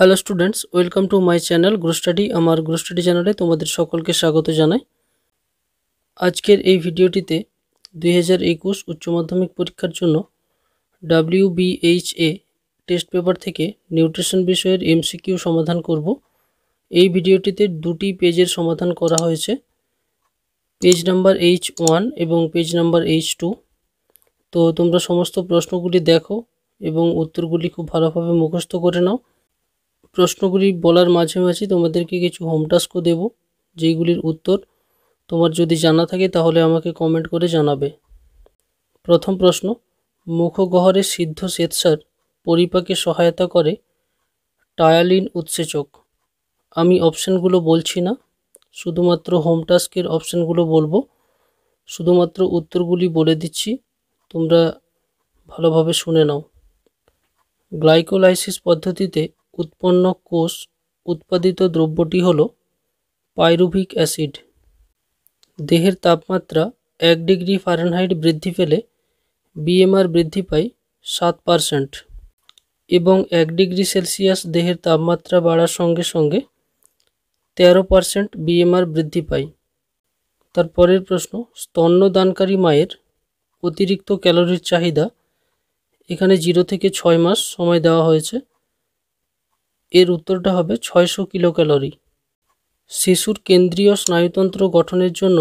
hello students welcome to my channel study আমার study চ্যানেলে তোমাদের সকলকে স্বাগত জানাই আজকের এই ভিডিওটিতে দুই হাজার একুশ উচ্চ মাধ্যমিক পরীক্ষার জন্য ডাব্লিউ টেস্ট পেপার থেকে নিউট্রিশন বিষয়ের এমসিকিউ সমাধান করব এই ভিডিওটিতে দুটি পেজের সমাধান করা হয়েছে পেজ নাম্বার এইচ ওয়ান এবং পেজ নাম্বার এইচ টু তো তোমরা সমস্ত প্রশ্নগুলি দেখো এবং উত্তরগুলি খুব ভালোভাবে মুখস্থ করে নাও প্রশ্নগুলি বলার মাঝে মাঝে তোমাদেরকে কিছু হোম টাস্কও দেব যেইগুলির উত্তর তোমার যদি জানা থাকে তাহলে আমাকে কমেন্ট করে জানাবে প্রথম প্রশ্ন মুখগহরে সিদ্ধ শ্বেতসার পরিপাকে সহায়তা করে টায়ালিন উৎসেচক আমি অপশানগুলো বলছি না শুধুমাত্র হোম টাস্কের অপশানগুলো বলবো শুধুমাত্র উত্তরগুলি বলে দিচ্ছি তোমরা ভালোভাবে শুনে নাও গ্লাইকোলাইসিস পদ্ধতিতে উৎপন্ন কোষ উৎপাদিত দ্রব্যটি হল পাইরুভিক অ্যাসিড দেহের তাপমাত্রা এক ডিগ্রি ফারেনহাইট বৃদ্ধি পেলে বিএমআর বৃদ্ধি পায় সাত পারসেন্ট এবং এক ডিগ্রি সেলসিয়াস দেহের তাপমাত্রা বাড়ার সঙ্গে সঙ্গে তেরো পারসেন্ট বিএমআর বৃদ্ধি পায় তারপরের প্রশ্ন স্তন্যদানকারী মায়ের অতিরিক্ত ক্যালোরির চাহিদা এখানে জিরো থেকে ছয় মাস সময় দেওয়া হয়েছে এর উত্তরটা হবে ছয়শো কিলো ক্যালোরি শিশুর কেন্দ্রীয় স্নায়ুতন্ত্র গঠনের জন্য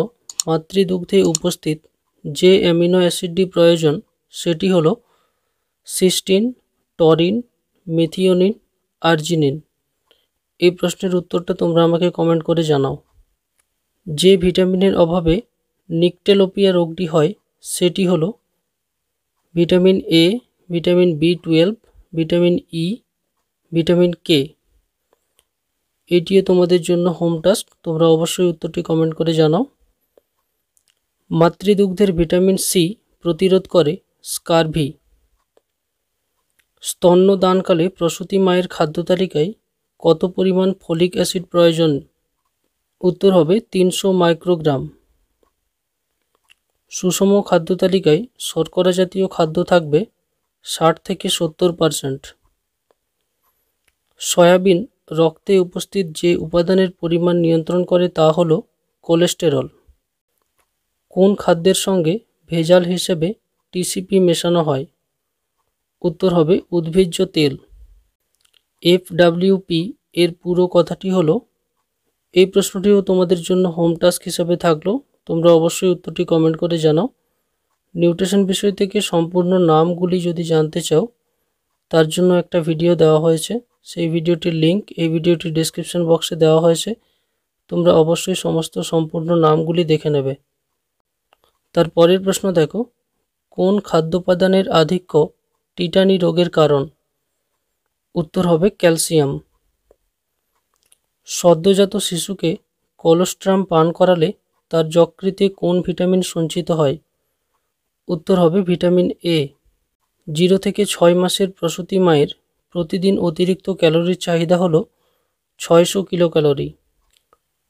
মাতৃদুগ্ধে উপস্থিত যে অ্যামিনো অ্যাসিডটি প্রয়োজন সেটি হলো সিস্টিন টরিন মিথিওনিন আর্জিনিন এই প্রশ্নের উত্তরটা তোমরা আমাকে কমেন্ট করে জানাও যে ভিটামিনের অভাবে নিকটেলোপিয়া রোগটি হয় সেটি হলো vitamin A vitamin B twelve vitamin E vitamin K এটিও তোমাদের জন্য হোম টাস্ক তোমরা অবশ্যই উত্তরটি কমেন্ট করে জানাও মাতৃদুগ্ধের ভিটামিন সি প্রতিরোধ করে স্কারভি স্তন্যদানকালে প্রসূতি মায়ের খাদ্য তালিকায় কত পরিমাণ ফলিক অ্যাসিড প্রয়োজন উত্তর হবে তিনশো মাইক্রোগ্রাম সুষম খাদ্য তালিকায় শর্করা জাতীয় খাদ্য থাকবে ষাট থেকে সত্তর পারসেন্ট সয়াবিন রক্তে উপস্থিত যে উপাদানের পরিমাণ নিয়ন্ত্রণ করে তা হল কোলেস্টেরল কোন খাদ্যের সঙ্গে ভেজাল হিসেবে টিসিপি মেশানো হয় উত্তর হবে উদ্ভিজ্জ তেল এফডাব্লিউপি এর পুরো কথাটি হলো এই প্রশ্নটিও তোমাদের জন্য হোম টাস্ক হিসাবে থাকলো তোমরা অবশ্যই উত্তরটি কমেন্ট করে জানাও নিউট্রেশন বিষয় থেকে সম্পূর্ণ নামগুলি যদি জানতে চাও তার জন্য একটা ভিডিও দেওয়া হয়েছে সেই ভিডিওটির লিঙ্ক এই ভিডিওটির ডিসক্রিপশন বক্সে দেওয়া হয়েছে তোমরা অবশ্যই সমস্ত সম্পূর্ণ নামগুলি দেখে নেবে তার পরের প্রশ্ন দেখো কোন খাদ্যোপাদানের আধিক্য টিটানি রোগের কারণ উত্তর হবে ক্যালসিয়াম সদ্যজাত শিশুকে কোলোস্ট্রাম পান করালে তার যকৃতে কোন ভিটামিন সঞ্চিত হয় উত্তর হবে ভিটামিন এ জিরো থেকে ছয় মাসের প্রসূতি মায়ের প্রতিদিন অতিরিক্ত ক্যালোরির চাহিদা হলো ছয়শো কিলো ক্যালোরি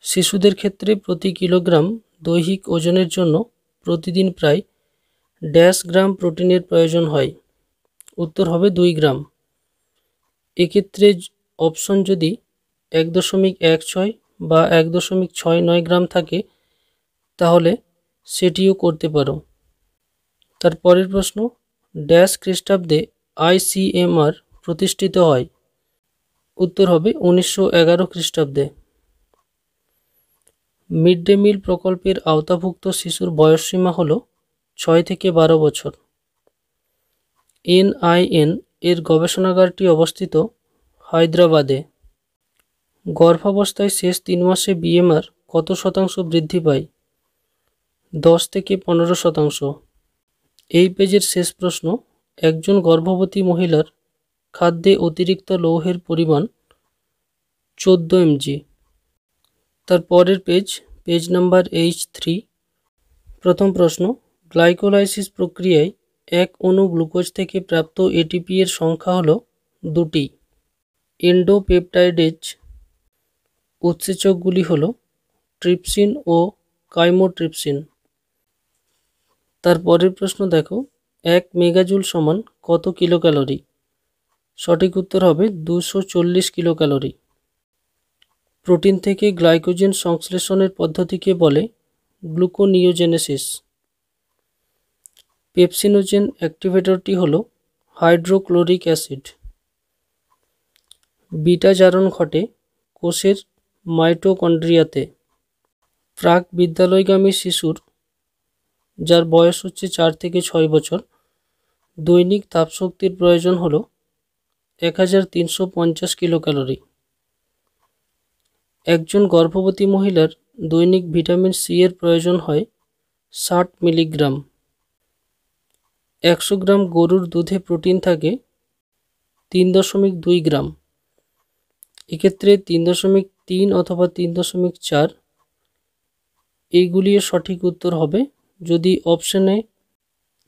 শিশুদের ক্ষেত্রে প্রতি কিলোগ্রাম দৈহিক ওজনের জন্য প্রতিদিন প্রায় ড্যাশ গ্রাম প্রোটিনের প্রয়োজন হয় উত্তর হবে দুই গ্রাম এক্ষেত্রে অপশন যদি এক দশমিক এক ছয় বা এক দশমিক ছয় নয় গ্রাম থাকে তাহলে সেটিও করতে পারো তারপরের প্রশ্ন ড্যাশ খ্রিস্টাব্দে আইসিএমআর প্রতিষ্ঠিত হয় উত্তর হবে উনিশশো এগারো খ্রিস্টাব্দে মিড ডে মিল প্রকল্পের আওতাভুক্ত শিশুর বয়সসীমা হল ছয় থেকে বারো বছর এনআইএন এর গবেষণাগারটি অবস্থিত হায়দ্রাবাদে গর্ভাবস্থায় শেষ তিন মাসে বিএমআর কত শতাংশ বৃদ্ধি পায় দশ থেকে পনেরো শতাংশ এই পেজের শেষ প্রশ্ন একজন গর্ভবতী মহিলার খাদ্যে অতিরিক্ত লৌহের পরিমাণ চোদ্দ এমজি তার পরের page page number H three প্রথম প্রশ্ন গ্লাইকোলাইসিস প্রক্রিয়ায় এক অণু গ্লুকোজ থেকে প্রাপ্ত এটিপি এর সংখ্যা হল দুটি এন্ডোপেপটাইডেজ উৎসেচকগুলি হল ট্রিপসিন ও কাইমোট্রিপসিন তার পরের প্রশ্ন দেখো এক মেগাজুল সমান কত কিলোক্যালোরি সঠিক উত্তর হবে দুশো চল্লিশ কিলো ক্যালোরি প্রোটিন থেকে গ্লাইকোজেন সংশ্লেষণের পদ্ধতিকে বলে গ্লুকোনিওজেনেসিস পেপসিনোজেন অ্যাক্টিভেটরটি হল হাইড্রোক্লোরিক অ্যাসিড বিটা জারণ ঘটে কোষের মাইটোকন্ড্রিয়াতে প্রাক বিদ্যালয়গামী শিশুর যার বয়স হচ্ছে চার থেকে ছয় বছর দৈনিক তাপশক্তির প্রয়োজন হলো এক হাজার তিনশো পঞ্চাশ কিলো ক্যালোরি একজন গর্ভবতী মহিলার দৈনিক ভিটামিন সি এর প্রয়োজন হয় ষাট মিলিগ্রাম একশো গ্রাম গরুর দুধে প্রোটিন থাকে তিন দশমিক দুই গ্রাম এক্ষেত্রে তিন দশমিক তিন অথবা তিন দশমিক চার এইগুলির সঠিক উত্তর হবে যদি অপশানে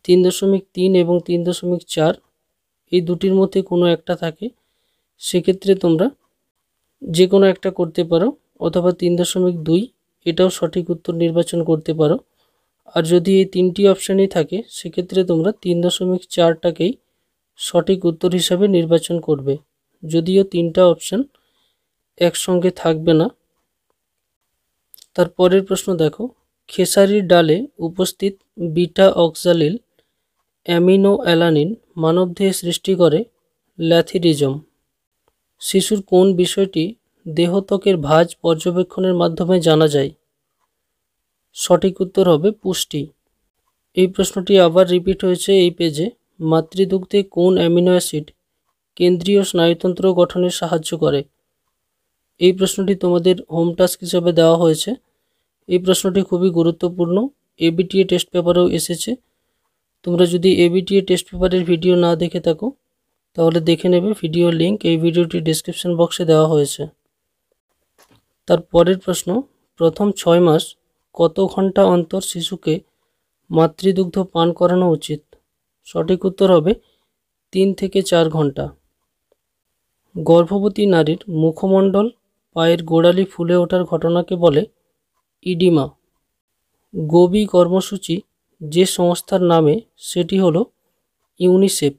তিন দশমিক তিন এবং তিন দশমিক চার এই দুটির মধ্যে কোনো একটা থাকে সেক্ষেত্রে তোমরা যে কোনো একটা করতে পারো অথবা তিন দশমিক দুই এটাও সঠিক উত্তর নির্বাচন করতে পারো আর যদি এই তিনটি অপশানই থাকে সেক্ষেত্রে তোমরা তিন দশমিক চারটাকেই সঠিক উত্তর হিসাবে নির্বাচন করবে যদিও তিনটা অপশান একসঙ্গে থাকবে না তার পরের প্রশ্ন দেখো খেসারির ডালে উপস্থিত বিটা অক্সালিল অ্যামিনো অ্যালানিন মানবদেহে সৃষ্টি করে ল্যাথিরিজম শিশুর কোন বিষয়টি দেহত্বকের ভাঁজ পর্যবেক্ষণের মাধ্যমে জানা যায় সঠিক উত্তর হবে পুষ্টি এই প্রশ্নটি আবার রিপিট হয়েছে এই পেজে মাতৃদুগ্ধে কোন অ্যামিনো অ্যাসিড কেন্দ্রীয় স্নায়ুতন্ত্র গঠনে সাহায্য করে এই প্রশ্নটি তোমাদের হোম টাস্ক হিসাবে দেওয়া হয়েছে এই প্রশ্নটি খুবই গুরুত্বপূর্ণ এবিটিএ টেস্ট পেপারেও এসেছে তোমরা যদি এবিটিএ টেস্ট পেপারের ভিডিও না দেখে থাকো তাহলে দেখে নেবে ভিডিও লিঙ্ক এই ভিডিওটি ডিসক্রিপশন বক্সে দেওয়া হয়েছে তার পরের প্রশ্ন প্রথম ছয় মাস কত ঘন্টা অন্তর শিশুকে মাতৃদুগ্ধ পান করানো উচিত সঠিক উত্তর হবে তিন থেকে চার ঘন্টা গর্ভবতী নারীর মুখমণ্ডল পায়ের গোড়ালি ফুলে ওঠার ঘটনাকে বলে ইডিমা গোবি কর্মসূচি যে সংস্থার নামে সেটি হলো ইউনিসেফ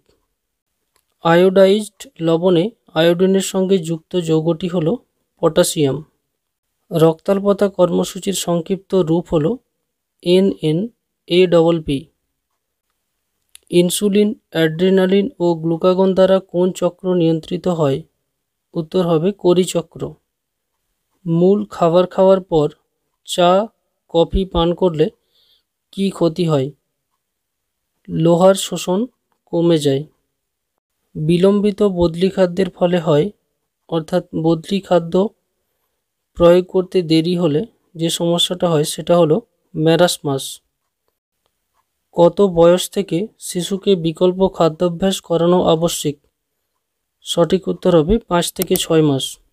আয়োডাইজড লবণে আয়োডিনের সঙ্গে যুক্ত যৌগটি হল পটাশিয়াম রক্তাল্পতা কর্মসূচির সংক্ষিপ্ত রূপ হলো N N A double P insulin adrenaline ও গ্লুকাগন দ্বারা কোন চক্র নিয়ন্ত্রিত হয় উত্তর হবে করি চক্র মূল খাবার খাওয়ার পর চা কফি পান করলে কি ক্ষতি হয় লোহার শোষণ কমে যায় বিলম্বিত বদলি খাদ্যের ফলে হয় অর্থাৎ বদলি খাদ্য প্রয়োগ করতে দেরি হলে যে সমস্যাটা হয় সেটা হলো ম্যারাসমাস কত বয়স থেকে শিশুকে বিকল্প খাদ্যাভ্যাস করানো আবশ্যিক সঠিক উত্তর হবে পাঁচ থেকে ছয় মাস